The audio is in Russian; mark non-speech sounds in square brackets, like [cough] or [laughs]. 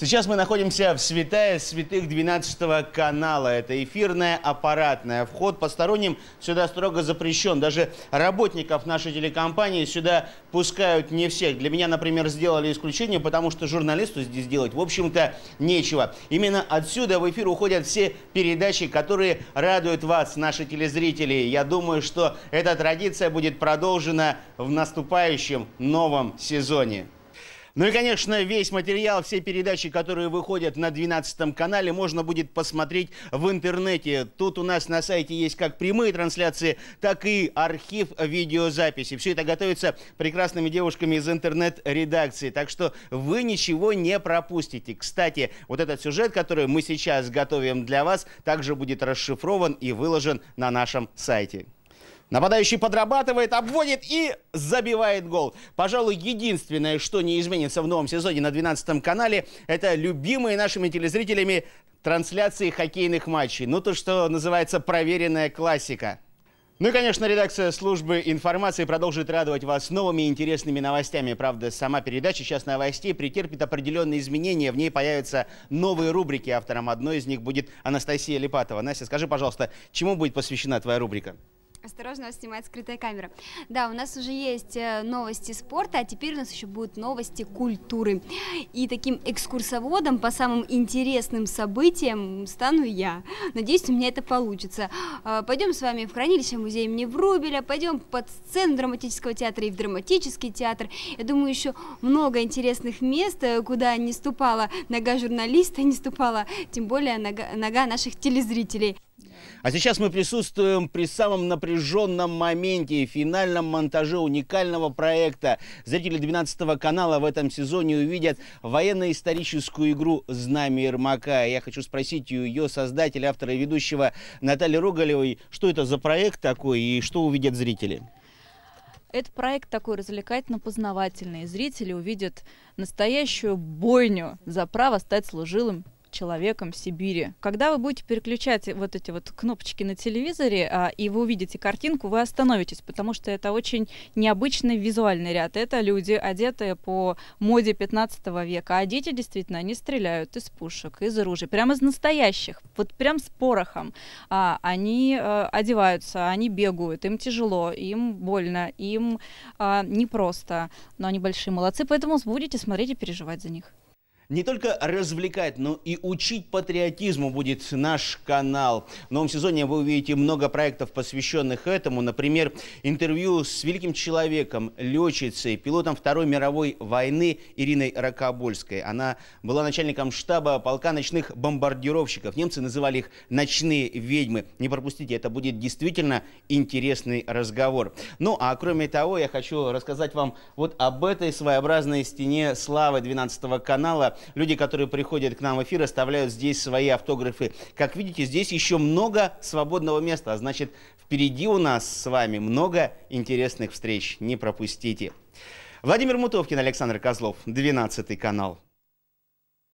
Сейчас мы находимся в святая святых 12 канала. Это эфирная, аппаратная. Вход посторонним сюда строго запрещен. Даже работников нашей телекомпании сюда пускают не всех. Для меня, например, сделали исключение, потому что журналисту здесь делать, в общем-то, нечего. Именно отсюда в эфир уходят все передачи, которые радуют вас, наши телезрители. Я думаю, что эта традиция будет продолжена в наступающем новом сезоне. Ну и, конечно, весь материал, все передачи, которые выходят на 12 канале, можно будет посмотреть в интернете. Тут у нас на сайте есть как прямые трансляции, так и архив видеозаписи. Все это готовится прекрасными девушками из интернет-редакции. Так что вы ничего не пропустите. Кстати, вот этот сюжет, который мы сейчас готовим для вас, также будет расшифрован и выложен на нашем сайте. Нападающий подрабатывает, обводит и забивает гол. Пожалуй, единственное, что не изменится в новом сезоне на 12 канале, это любимые нашими телезрителями трансляции хоккейных матчей. Ну, то, что называется проверенная классика. Ну и, конечно, редакция службы информации продолжит радовать вас новыми интересными новостями. Правда, сама передача «Час новостей» претерпит определенные изменения. В ней появятся новые рубрики. Автором одной из них будет Анастасия Липатова. Настя, скажи, пожалуйста, чему будет посвящена твоя рубрика? Осторожно, вас снимает скрытая камера. Да, у нас уже есть э, новости спорта, а теперь у нас еще будут новости культуры. И таким экскурсоводом по самым интересным событиям стану я. Надеюсь, у меня это получится. Э, пойдем с вами в хранилище музея имени Врубеля, пойдем под сцену драматического театра и в драматический театр. Я думаю, еще много интересных мест, э, куда не ступала нога журналиста, [laughs] не ступала, тем более нога, нога наших телезрителей. А сейчас мы присутствуем при самом напряженном моменте, финальном монтаже уникального проекта. Зрители 12 канала в этом сезоне увидят военно-историческую игру «Знамя Ермака». Я хочу спросить у ее создателя, автора и ведущего Натальи Рогалевой, что это за проект такой и что увидят зрители? Это проект такой развлекательно-познавательный. Зрители увидят настоящую бойню за право стать служилым человеком в Сибири. Когда вы будете переключать вот эти вот кнопочки на телевизоре, а, и вы увидите картинку, вы остановитесь, потому что это очень необычный визуальный ряд. Это люди, одетые по моде 15 века, а дети действительно, они стреляют из пушек, из оружия, прямо из настоящих, вот прям с порохом. А, они а, одеваются, они бегают, им тяжело, им больно, им а, непросто, но они большие молодцы, поэтому будете смотреть и переживать за них не только развлекать, но и учить патриотизму будет наш канал. В новом сезоне вы увидите много проектов, посвященных этому. Например, интервью с великим человеком, летчицей, пилотом Второй мировой войны Ириной Рокобольской. Она была начальником штаба полка ночных бомбардировщиков. Немцы называли их «ночные ведьмы». Не пропустите, это будет действительно интересный разговор. Ну, а кроме того, я хочу рассказать вам вот об этой своеобразной стене славы 12 канала Люди, которые приходят к нам в эфир, оставляют здесь свои автографы. Как видите, здесь еще много свободного места, а значит, впереди у нас с вами много интересных встреч. Не пропустите. Владимир Мутовкин, Александр Козлов, 12 канал.